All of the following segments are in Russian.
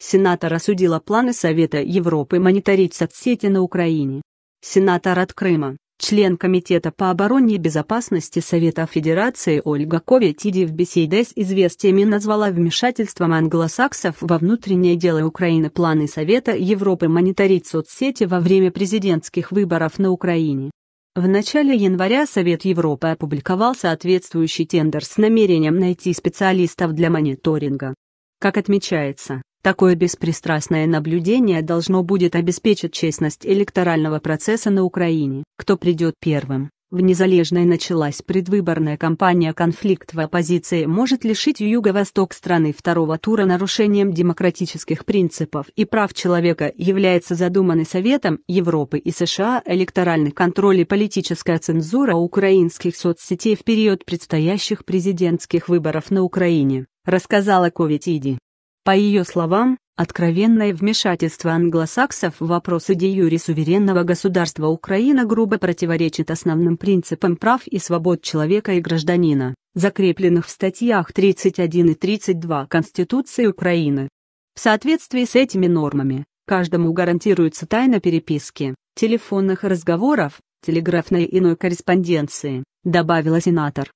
Сенатор осудила планы Совета Европы мониторить соцсети на Украине. Сенатор от Крыма, член Комитета по обороне и безопасности Совета Федерации Ольга Коветиди в беседе с известиями назвала вмешательством англосаксов во внутренние дела Украины планы Совета Европы мониторить соцсети во время президентских выборов на Украине. В начале января Совет Европы опубликовал соответствующий тендер с намерением найти специалистов для мониторинга. Как отмечается, Такое беспристрастное наблюдение должно будет обеспечить честность электорального процесса на Украине. Кто придет первым? В Незалежной началась предвыборная кампания конфликт в оппозиции может лишить юго-восток страны второго тура нарушением демократических принципов и прав человека является задуманный Советом Европы и США электоральный контроль и политическая цензура украинских соцсетей в период предстоящих президентских выборов на Украине, рассказала Ковитиди. По ее словам, откровенное вмешательство англосаксов в вопросы де юри суверенного государства Украина грубо противоречит основным принципам прав и свобод человека и гражданина, закрепленных в статьях 31 и 32 Конституции Украины. В соответствии с этими нормами, каждому гарантируется тайна переписки, телефонных разговоров, телеграфной и иной корреспонденции, добавила сенатор.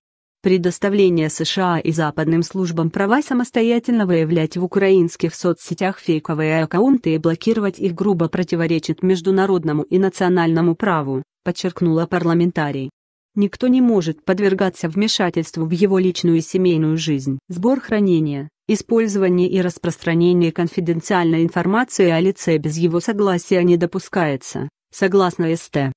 Предоставление США и западным службам права самостоятельно выявлять в украинских соцсетях фейковые аккаунты и блокировать их грубо противоречит международному и национальному праву, подчеркнула парламентарий. Никто не может подвергаться вмешательству в его личную и семейную жизнь. Сбор хранения, использование и распространение конфиденциальной информации о лице без его согласия не допускается, согласно СТ.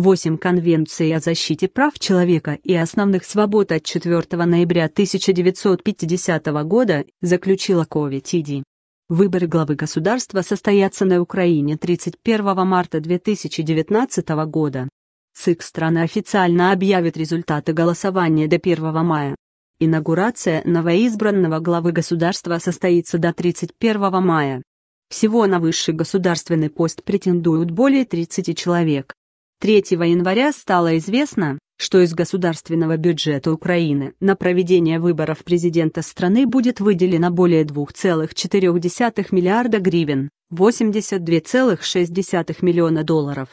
8 Конвенции о защите прав человека и основных свобод от 4 ноября 1950 года заключила Кови Тиди. Выборы главы государства состоятся на Украине 31 марта 2019 года. ЦИК страны официально объявит результаты голосования до 1 мая. Инаугурация новоизбранного главы государства состоится до 31 мая. Всего на высший государственный пост претендуют более 30 человек. 3 января стало известно, что из государственного бюджета Украины на проведение выборов президента страны будет выделено более 2,4 миллиарда гривен, 82,6 миллиона долларов.